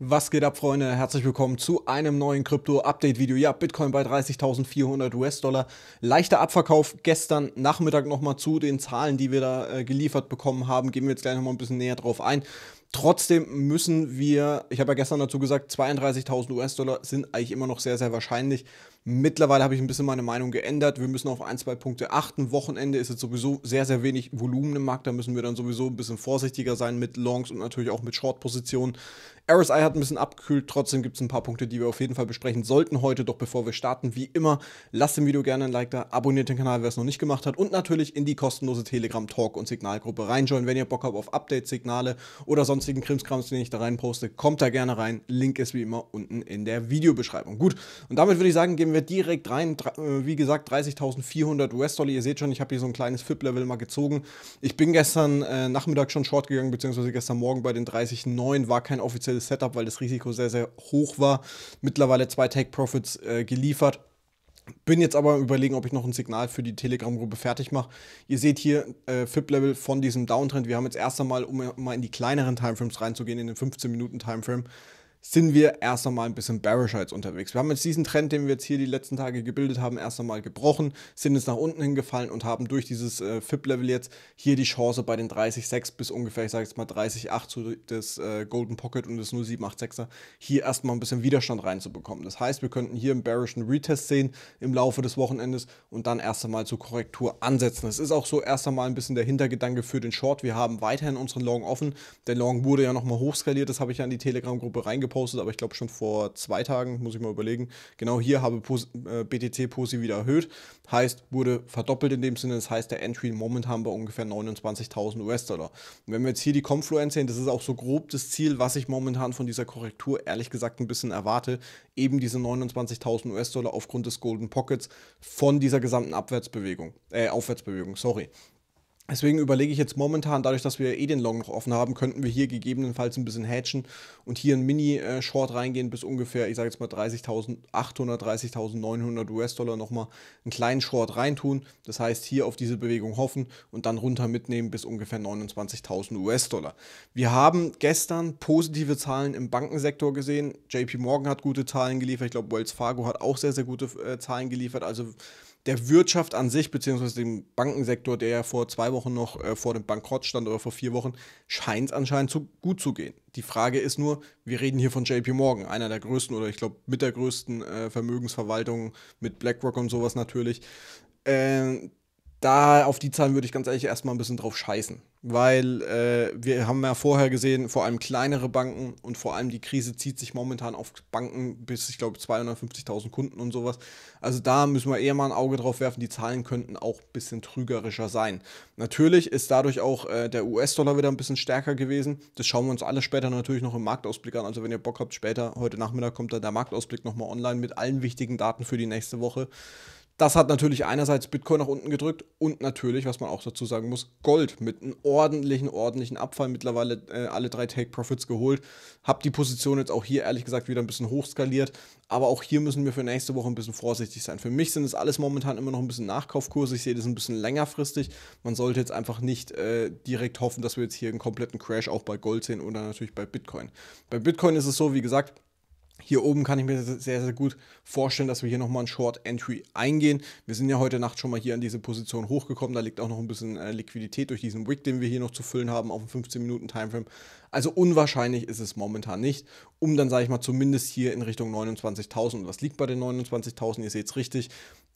Was geht ab, Freunde? Herzlich willkommen zu einem neuen Krypto-Update-Video. Ja, Bitcoin bei 30.400 US-Dollar. Leichter Abverkauf gestern Nachmittag nochmal zu den Zahlen, die wir da äh, geliefert bekommen haben. Gehen wir jetzt gleich nochmal ein bisschen näher drauf ein. Trotzdem müssen wir, ich habe ja gestern dazu gesagt, 32.000 US-Dollar sind eigentlich immer noch sehr, sehr wahrscheinlich. Mittlerweile habe ich ein bisschen meine Meinung geändert. Wir müssen auf ein, zwei Punkte achten. Wochenende ist jetzt sowieso sehr, sehr wenig Volumen im Markt. Da müssen wir dann sowieso ein bisschen vorsichtiger sein mit Longs und natürlich auch mit Short-Positionen. RSI hat ein bisschen abgekühlt. Trotzdem gibt es ein paar Punkte, die wir auf jeden Fall besprechen sollten heute. Doch bevor wir starten, wie immer, lasst dem Video gerne ein Like da, abonniert den Kanal, wer es noch nicht gemacht hat und natürlich in die kostenlose Telegram-Talk- und Signalgruppe reinjoinen, wenn ihr Bock habt auf Updates, Signale oder sonst sonstigen Krimskrams, den ich da rein poste, kommt da gerne rein. Link ist wie immer unten in der Videobeschreibung. Gut, und damit würde ich sagen, gehen wir direkt rein. Äh, wie gesagt, 30.400 US-Dollar. Ihr seht schon, ich habe hier so ein kleines FIP-Level mal gezogen. Ich bin gestern äh, Nachmittag schon short gegangen, beziehungsweise gestern Morgen bei den 30.9 war kein offizielles Setup, weil das Risiko sehr, sehr hoch war. Mittlerweile zwei Take-Profits äh, geliefert. Bin jetzt aber überlegen, ob ich noch ein Signal für die Telegram-Gruppe fertig mache. Ihr seht hier äh, FIP-Level von diesem Downtrend. Wir haben jetzt erst einmal, um mal in die kleineren Timeframes reinzugehen, in den 15-Minuten-Timeframe, sind wir erst einmal ein bisschen bearischer jetzt unterwegs. Wir haben jetzt diesen Trend, den wir jetzt hier die letzten Tage gebildet haben, erst einmal gebrochen, sind jetzt nach unten hingefallen und haben durch dieses äh, FIP-Level jetzt hier die Chance bei den 30,6 bis ungefähr, ich sage jetzt mal 30,8 zu des äh, Golden Pocket und des 0786er hier erstmal ein bisschen Widerstand reinzubekommen. Das heißt, wir könnten hier einen bearischen Retest sehen im Laufe des Wochenendes und dann erst einmal zur Korrektur ansetzen. Das ist auch so erst einmal ein bisschen der Hintergedanke für den Short. Wir haben weiterhin unseren Long offen. Der Long wurde ja nochmal hochskaliert, das habe ich ja in die Telegram-Gruppe reingebracht gepostet, aber ich glaube schon vor zwei Tagen, muss ich mal überlegen. Genau hier habe Pos äh, BTC Posi wieder erhöht. Heißt, wurde verdoppelt in dem Sinne. Das heißt, der Entry momentan bei ungefähr 29.000 US-Dollar. Wenn wir jetzt hier die Confluence sehen, das ist auch so grob das Ziel, was ich momentan von dieser Korrektur ehrlich gesagt ein bisschen erwarte. Eben diese 29.000 US-Dollar aufgrund des Golden Pockets von dieser gesamten Abwärtsbewegung, äh, Aufwärtsbewegung, sorry. Deswegen überlege ich jetzt momentan, dadurch, dass wir eh den Long noch offen haben, könnten wir hier gegebenenfalls ein bisschen hatchen und hier ein Mini-Short reingehen bis ungefähr, ich sage jetzt mal 30.800, 30.900 US-Dollar nochmal einen kleinen Short reintun. Das heißt, hier auf diese Bewegung hoffen und dann runter mitnehmen bis ungefähr 29.000 US-Dollar. Wir haben gestern positive Zahlen im Bankensektor gesehen. JP Morgan hat gute Zahlen geliefert. Ich glaube, Wells Fargo hat auch sehr, sehr gute äh, Zahlen geliefert. Also der Wirtschaft an sich, beziehungsweise dem Bankensektor, der ja vor zwei Wochen noch äh, vor dem Bankrott stand oder vor vier Wochen, scheint es anscheinend zu, gut zu gehen. Die Frage ist nur, wir reden hier von JP Morgan, einer der größten oder ich glaube mit der größten äh, Vermögensverwaltung mit BlackRock und sowas natürlich. Äh, da auf die Zahlen würde ich ganz ehrlich erstmal ein bisschen drauf scheißen weil äh, wir haben ja vorher gesehen, vor allem kleinere Banken und vor allem die Krise zieht sich momentan auf Banken bis, ich glaube, 250.000 Kunden und sowas. Also da müssen wir eher mal ein Auge drauf werfen, die Zahlen könnten auch ein bisschen trügerischer sein. Natürlich ist dadurch auch äh, der US-Dollar wieder ein bisschen stärker gewesen. Das schauen wir uns alle später natürlich noch im Marktausblick an. Also wenn ihr Bock habt, später, heute Nachmittag kommt dann der Marktausblick nochmal online mit allen wichtigen Daten für die nächste Woche. Das hat natürlich einerseits Bitcoin nach unten gedrückt und natürlich, was man auch dazu sagen muss, Gold mit einem ordentlichen, ordentlichen Abfall mittlerweile äh, alle drei Take-Profits geholt. Hab die Position jetzt auch hier ehrlich gesagt wieder ein bisschen hochskaliert, aber auch hier müssen wir für nächste Woche ein bisschen vorsichtig sein. Für mich sind es alles momentan immer noch ein bisschen Nachkaufkurse. Ich sehe das ein bisschen längerfristig. Man sollte jetzt einfach nicht äh, direkt hoffen, dass wir jetzt hier einen kompletten Crash auch bei Gold sehen oder natürlich bei Bitcoin. Bei Bitcoin ist es so, wie gesagt, hier oben kann ich mir sehr, sehr gut vorstellen, dass wir hier nochmal ein Short Entry eingehen. Wir sind ja heute Nacht schon mal hier an diese Position hochgekommen. Da liegt auch noch ein bisschen äh, Liquidität durch diesen Wick, den wir hier noch zu füllen haben auf dem 15-Minuten-Timeframe. Also unwahrscheinlich ist es momentan nicht, um dann, sage ich mal, zumindest hier in Richtung 29.000. Was liegt bei den 29.000? Ihr seht es richtig.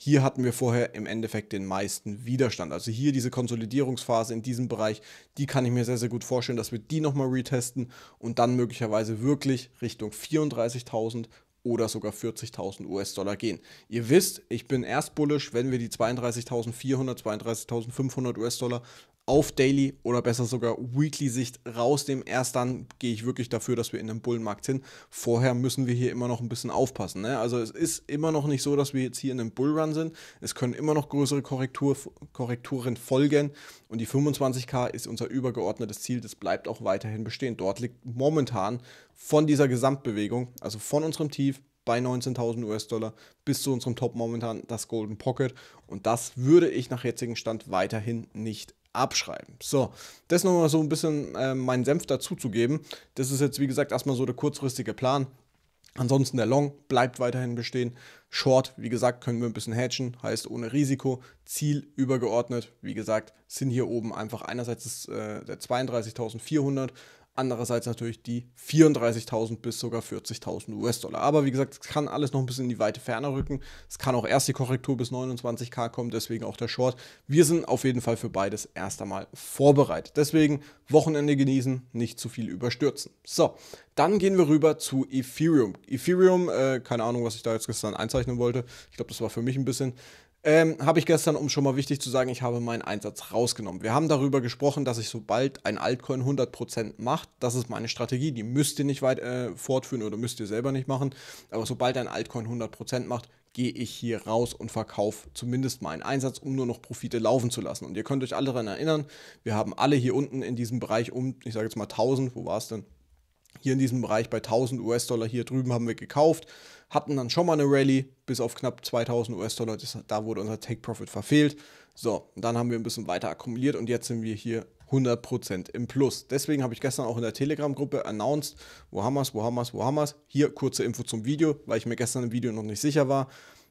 Hier hatten wir vorher im Endeffekt den meisten Widerstand. Also hier diese Konsolidierungsphase in diesem Bereich, die kann ich mir sehr, sehr gut vorstellen, dass wir die nochmal retesten und dann möglicherweise wirklich Richtung 34.000 oder sogar 40.000 US-Dollar gehen. Ihr wisst, ich bin erst bullish, wenn wir die 32.400, 32.500 US-Dollar auf Daily oder besser sogar Weekly-Sicht rausnehmen. Erst dann gehe ich wirklich dafür, dass wir in den Bullenmarkt sind. Vorher müssen wir hier immer noch ein bisschen aufpassen. Ne? Also es ist immer noch nicht so, dass wir jetzt hier in einem Bullrun sind. Es können immer noch größere Korrektur, Korrekturen folgen und die 25k ist unser übergeordnetes Ziel. Das bleibt auch weiterhin bestehen. Dort liegt momentan von dieser Gesamtbewegung, also von unserem Tief bei 19.000 US-Dollar bis zu unserem Top momentan das Golden Pocket. Und das würde ich nach jetzigem Stand weiterhin nicht abschreiben. So, das nochmal so ein bisschen äh, meinen Senf dazuzugeben. Das ist jetzt, wie gesagt, erstmal so der kurzfristige Plan. Ansonsten der Long bleibt weiterhin bestehen. Short, wie gesagt, können wir ein bisschen hatchen, heißt ohne Risiko. Ziel übergeordnet, wie gesagt, sind hier oben einfach einerseits das, äh, der 32.400 Andererseits natürlich die 34.000 bis sogar 40.000 US-Dollar. Aber wie gesagt, es kann alles noch ein bisschen in die weite Ferne rücken. Es kann auch erst die Korrektur bis 29k kommen, deswegen auch der Short. Wir sind auf jeden Fall für beides erst einmal vorbereitet. Deswegen Wochenende genießen, nicht zu viel überstürzen. So, dann gehen wir rüber zu Ethereum. Ethereum, äh, keine Ahnung, was ich da jetzt gestern einzeichnen wollte. Ich glaube, das war für mich ein bisschen ähm, habe ich gestern, um schon mal wichtig zu sagen, ich habe meinen Einsatz rausgenommen. Wir haben darüber gesprochen, dass ich sobald ein Altcoin 100% macht, das ist meine Strategie, die müsst ihr nicht weit äh, fortführen oder müsst ihr selber nicht machen, aber sobald ein Altcoin 100% macht, gehe ich hier raus und verkaufe zumindest meinen Einsatz, um nur noch Profite laufen zu lassen. Und ihr könnt euch alle daran erinnern, wir haben alle hier unten in diesem Bereich um, ich sage jetzt mal 1000, wo war es denn? Hier in diesem Bereich bei 1000 US-Dollar hier drüben haben wir gekauft hatten dann schon mal eine Rallye bis auf knapp 2000 US-Dollar. Da wurde unser Take-Profit verfehlt. So, dann haben wir ein bisschen weiter akkumuliert und jetzt sind wir hier 100% im Plus. Deswegen habe ich gestern auch in der Telegram-Gruppe announced, wo haben wir es, wo haben wir es, wo haben wir es. Hier kurze Info zum Video, weil ich mir gestern im Video noch nicht sicher war.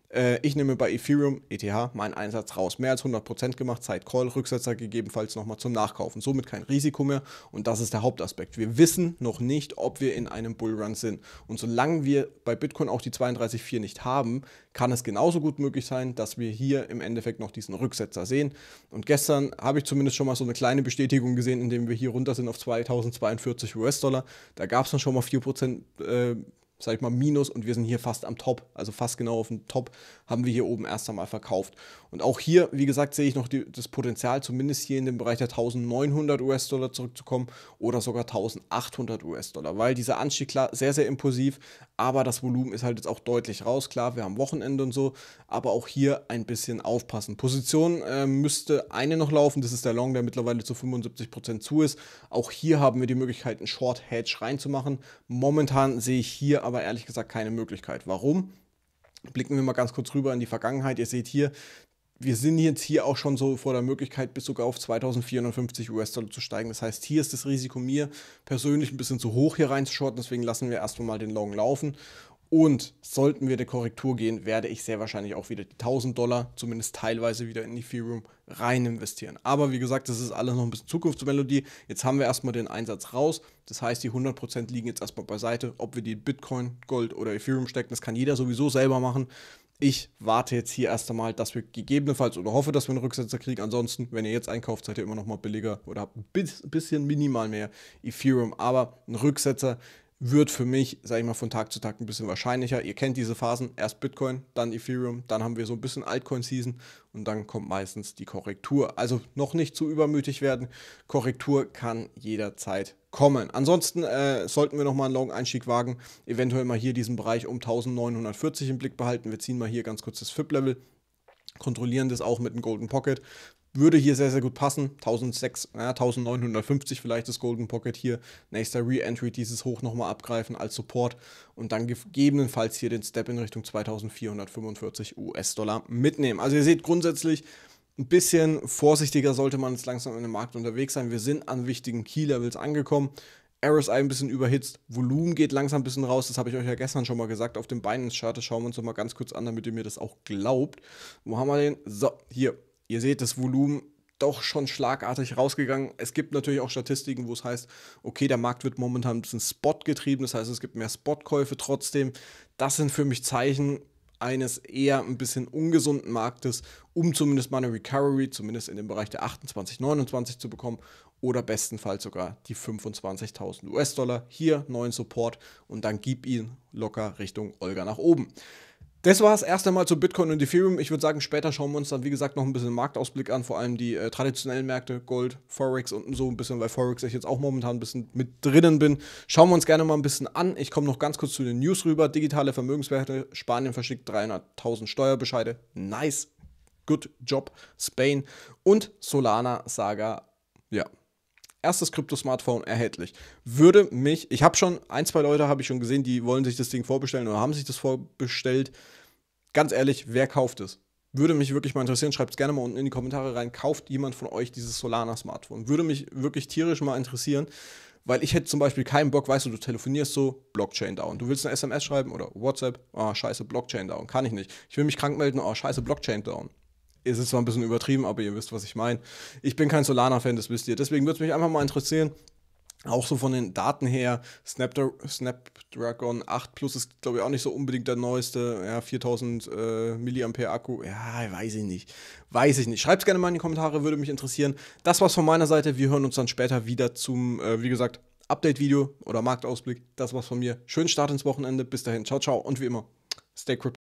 Äh, ich nehme bei Ethereum, ETH, meinen Einsatz raus. Mehr als 100% gemacht, Zeit Call, Rücksetzer gegebenenfalls nochmal zum Nachkaufen. Somit kein Risiko mehr und das ist der Hauptaspekt. Wir wissen noch nicht, ob wir in einem Bullrun sind. Und solange wir bei Bitcoin auch die 32.4 nicht haben, kann es genauso gut möglich sein, dass wir hier im Endeffekt noch diesen Rücksetzer sehen. Und gestern habe ich zumindest schon mal so eine kleine Bestätigung gesehen, indem wir hier runter sind auf 2042 US-Dollar. Da gab es dann schon mal 4% äh, sag ich mal, Minus und wir sind hier fast am Top, also fast genau auf dem Top, haben wir hier oben erst einmal verkauft. Und auch hier, wie gesagt, sehe ich noch die, das Potenzial, zumindest hier in dem Bereich der 1900 US-Dollar zurückzukommen oder sogar 1800 US-Dollar, weil dieser Anstieg, klar, sehr, sehr impulsiv, aber das Volumen ist halt jetzt auch deutlich raus. Klar, wir haben Wochenende und so, aber auch hier ein bisschen aufpassen. Position äh, müsste eine noch laufen, das ist der Long, der mittlerweile zu 75% Prozent zu ist. Auch hier haben wir die Möglichkeit, einen Short-Hedge reinzumachen. Momentan sehe ich hier aber ehrlich gesagt keine Möglichkeit. Warum? Blicken wir mal ganz kurz rüber in die Vergangenheit. Ihr seht hier, wir sind jetzt hier auch schon so vor der Möglichkeit, bis sogar auf 2450 US-Dollar zu steigen. Das heißt, hier ist das Risiko mir persönlich ein bisschen zu hoch hier reinzuschorten, deswegen lassen wir erstmal mal den Long laufen und sollten wir der Korrektur gehen, werde ich sehr wahrscheinlich auch wieder die 1000 Dollar, zumindest teilweise wieder in Ethereum rein investieren. Aber wie gesagt, das ist alles noch ein bisschen Zukunftsmelodie. Jetzt haben wir erstmal den Einsatz raus. Das heißt, die 100% liegen jetzt erstmal beiseite. Ob wir die Bitcoin, Gold oder Ethereum stecken, das kann jeder sowieso selber machen. Ich warte jetzt hier erst einmal, dass wir gegebenenfalls oder hoffe, dass wir einen Rücksetzer kriegen. Ansonsten, wenn ihr jetzt einkauft, seid ihr immer noch mal billiger oder habt ein bisschen minimal mehr Ethereum. Aber ein Rücksetzer wird für mich, sage ich mal, von Tag zu Tag ein bisschen wahrscheinlicher. Ihr kennt diese Phasen, erst Bitcoin, dann Ethereum, dann haben wir so ein bisschen Altcoin-Season und dann kommt meistens die Korrektur. Also noch nicht zu übermütig werden, Korrektur kann jederzeit kommen. Ansonsten äh, sollten wir nochmal einen Long-Einstieg wagen, eventuell mal hier diesen Bereich um 1940 im Blick behalten. Wir ziehen mal hier ganz kurz das FIP-Level kontrollieren das auch mit einem Golden Pocket, würde hier sehr, sehr gut passen. 1006, ja, 1950 vielleicht das Golden Pocket hier. Nächster Re-Entry, dieses Hoch nochmal abgreifen als Support und dann gegebenenfalls hier den Step in Richtung 2445 US-Dollar mitnehmen. Also ihr seht grundsätzlich, ein bisschen vorsichtiger sollte man jetzt langsam in dem Markt unterwegs sein. Wir sind an wichtigen Key-Levels angekommen. RSI ein bisschen überhitzt, Volumen geht langsam ein bisschen raus, das habe ich euch ja gestern schon mal gesagt, auf dem Binance-Chart, das schauen wir uns doch mal ganz kurz an, damit ihr mir das auch glaubt. Wo haben wir den? So, hier, ihr seht, das Volumen doch schon schlagartig rausgegangen. Es gibt natürlich auch Statistiken, wo es heißt, okay, der Markt wird momentan ein bisschen Spot getrieben, das heißt, es gibt mehr Spotkäufe trotzdem. Das sind für mich Zeichen eines eher ein bisschen ungesunden Marktes, um zumindest mal eine Recovery, zumindest in dem Bereich der 28, 29 zu bekommen oder bestenfalls sogar die 25.000 US-Dollar. Hier neuen Support und dann gib ihn locker Richtung Olga nach oben. Das war es erst einmal zu Bitcoin und Ethereum. Ich würde sagen, später schauen wir uns dann, wie gesagt, noch ein bisschen den Marktausblick an, vor allem die äh, traditionellen Märkte, Gold, Forex und so ein bisschen, weil Forex ich jetzt auch momentan ein bisschen mit drinnen bin. Schauen wir uns gerne mal ein bisschen an. Ich komme noch ganz kurz zu den News rüber. Digitale Vermögenswerte, Spanien verschickt 300.000 Steuerbescheide. Nice. Good job, Spain. Und Solana Saga, ja, erstes Krypto-Smartphone erhältlich. Würde mich, ich habe schon, ein, zwei Leute habe ich schon gesehen, die wollen sich das Ding vorbestellen oder haben sich das vorbestellt. Ganz ehrlich, wer kauft es? Würde mich wirklich mal interessieren, schreibt es gerne mal unten in die Kommentare rein. Kauft jemand von euch dieses Solana-Smartphone? Würde mich wirklich tierisch mal interessieren, weil ich hätte zum Beispiel keinen Bock, weißt du, du telefonierst so, Blockchain down. Du willst eine SMS schreiben oder WhatsApp, ah, oh, scheiße, Blockchain down, kann ich nicht. Ich will mich krank melden, ah, oh, scheiße, Blockchain down es ist zwar ein bisschen übertrieben, aber ihr wisst, was ich meine. Ich bin kein Solana-Fan, das wisst ihr. Deswegen würde es mich einfach mal interessieren, auch so von den Daten her, Snapdragon 8 Plus ist, glaube ich, auch nicht so unbedingt der neueste. Ja, 4000 äh, Milliampere Akku. Ja, weiß ich nicht. Weiß ich nicht. Schreibt es gerne mal in die Kommentare, würde mich interessieren. Das war's von meiner Seite. Wir hören uns dann später wieder zum, äh, wie gesagt, Update-Video oder Marktausblick. Das war's von mir. Schönen Start ins Wochenende. Bis dahin. Ciao, ciao. Und wie immer, stay crypto.